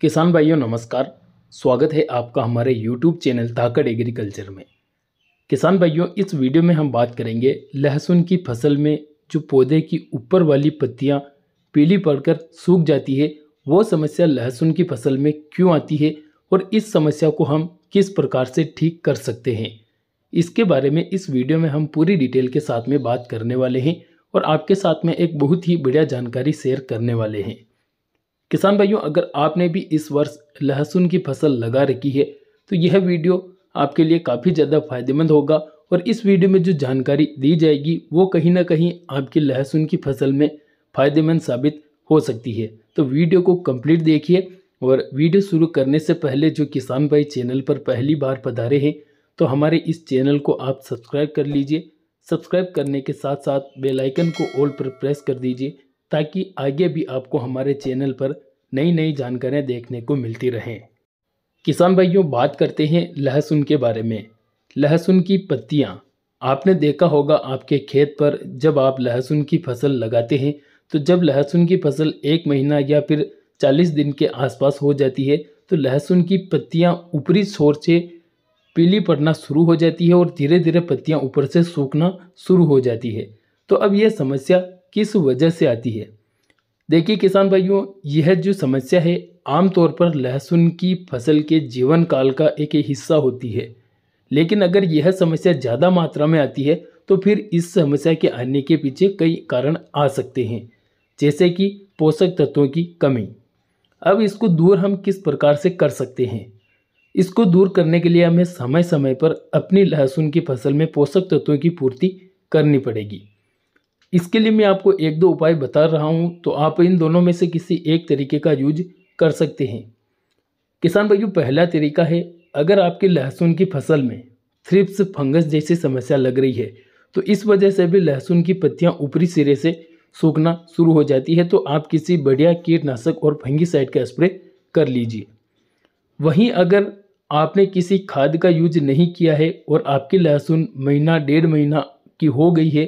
किसान भाइयों नमस्कार स्वागत है आपका हमारे YouTube चैनल ताकड़ एग्रीकल्चर में किसान भाइयों इस वीडियो में हम बात करेंगे लहसुन की फसल में जो पौधे की ऊपर वाली पत्तियां पीली पड़कर सूख जाती है वो समस्या लहसुन की फसल में क्यों आती है और इस समस्या को हम किस प्रकार से ठीक कर सकते हैं इसके बारे में इस वीडियो में हम पूरी डिटेल के साथ में बात करने वाले हैं और आपके साथ में एक बहुत ही बढ़िया जानकारी शेयर करने वाले हैं किसान भाइयों अगर आपने भी इस वर्ष लहसुन की फसल लगा रखी है तो यह वीडियो आपके लिए काफ़ी ज़्यादा फायदेमंद होगा और इस वीडियो में जो जानकारी दी जाएगी वो कहीं ना कहीं आपकी लहसुन की फसल में फायदेमंद साबित हो सकती है तो वीडियो को कंप्लीट देखिए और वीडियो शुरू करने से पहले जो किसान भाई चैनल पर पहली बार पधारे हैं तो हमारे इस चैनल को आप सब्सक्राइब कर लीजिए सब्सक्राइब करने के साथ साथ बेल आइकन को ऑल पर प्रेस कर दीजिए ताकि आगे भी आपको हमारे चैनल पर नई नई जानकारियाँ देखने को मिलती रहें किसान भाइयों बात करते हैं लहसुन के बारे में लहसुन की पत्तियाँ आपने देखा होगा आपके खेत पर जब आप लहसुन की फसल लगाते हैं तो जब लहसुन की फसल एक महीना या फिर चालीस दिन के आसपास हो जाती है तो लहसुन की पत्तियाँ ऊपरी छोर से पीली पड़ना शुरू हो जाती है और धीरे धीरे पत्तियाँ ऊपर से सूखना शुरू हो जाती है तो अब यह समस्या किस वजह से आती है देखिए किसान भाइयों यह जो समस्या है आमतौर पर लहसुन की फसल के जीवन काल का एक हिस्सा होती है लेकिन अगर यह समस्या ज़्यादा मात्रा में आती है तो फिर इस समस्या के आने के पीछे कई कारण आ सकते हैं जैसे कि पोषक तत्वों की कमी अब इसको दूर हम किस प्रकार से कर सकते हैं इसको दूर करने के लिए हमें समय समय पर अपनी लहसुन की फसल में पोषक तत्वों की पूर्ति करनी पड़ेगी इसके लिए मैं आपको एक दो उपाय बता रहा हूँ तो आप इन दोनों में से किसी एक तरीके का यूज कर सकते हैं किसान भाइयों पहला तरीका है अगर आपके लहसुन की फसल में थ्रिप्स फंगस जैसी समस्या लग रही है तो इस वजह से भी लहसुन की पत्तियाँ ऊपरी सिरे से सूखना शुरू हो जाती है तो आप किसी बढ़िया कीटनाशक और फंगीसाइड का स्प्रे कर लीजिए वहीं अगर आपने किसी खाद का यूज नहीं किया है और आपकी लहसुन महीना डेढ़ महीना की हो गई है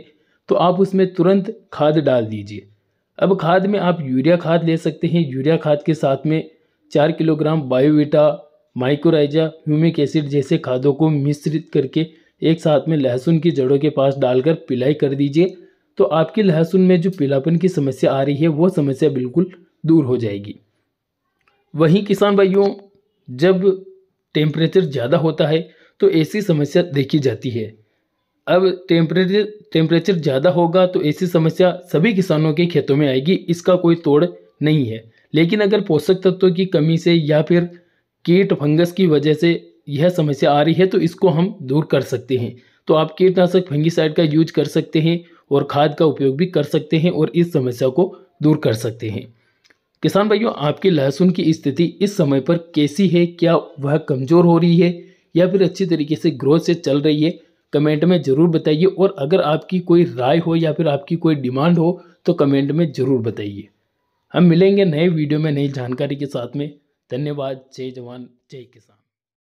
तो आप उसमें तुरंत खाद डाल दीजिए अब खाद में आप यूरिया खाद ले सकते हैं यूरिया खाद के साथ में चार kilogram Biovita mycorrhiza humic acid जैसे खादों को मिश्रित करके एक साथ में लहसुन की जड़ों के पास डालकर पिलाई कर दीजिए तो आपकी लहसुन में जो पीलापन की समस्या आ रही है वो समस्या बिल्कुल दूर हो जाएगी वहीं किसान भाइयों जब टेम्परेचर ज़्यादा होता है तो ऐसी समस्या देखी जाती है अब टेम्परेचर टेम्परेचर ज़्यादा होगा तो ऐसी समस्या सभी किसानों के खेतों में आएगी इसका कोई तोड़ नहीं है लेकिन अगर पोषक तत्वों की कमी से या फिर कीट फंगस की वजह से यह समस्या आ रही है तो इसको हम दूर कर सकते हैं तो आप कीटनाशक फंगीसाइड का यूज कर सकते हैं और खाद का उपयोग भी कर सकते हैं और इस समस्या को दूर कर सकते हैं किसान भाइयों आपकी लहसुन की स्थिति इस समय पर कैसी है क्या वह कमज़ोर हो रही है या फिर अच्छी तरीके से ग्रोथ से चल रही है कमेंट में ज़रूर बताइए और अगर आपकी कोई राय हो या फिर आपकी कोई डिमांड हो तो कमेंट में ज़रूर बताइए हम मिलेंगे नए वीडियो में नई जानकारी के साथ में धन्यवाद जय जवान जय किसान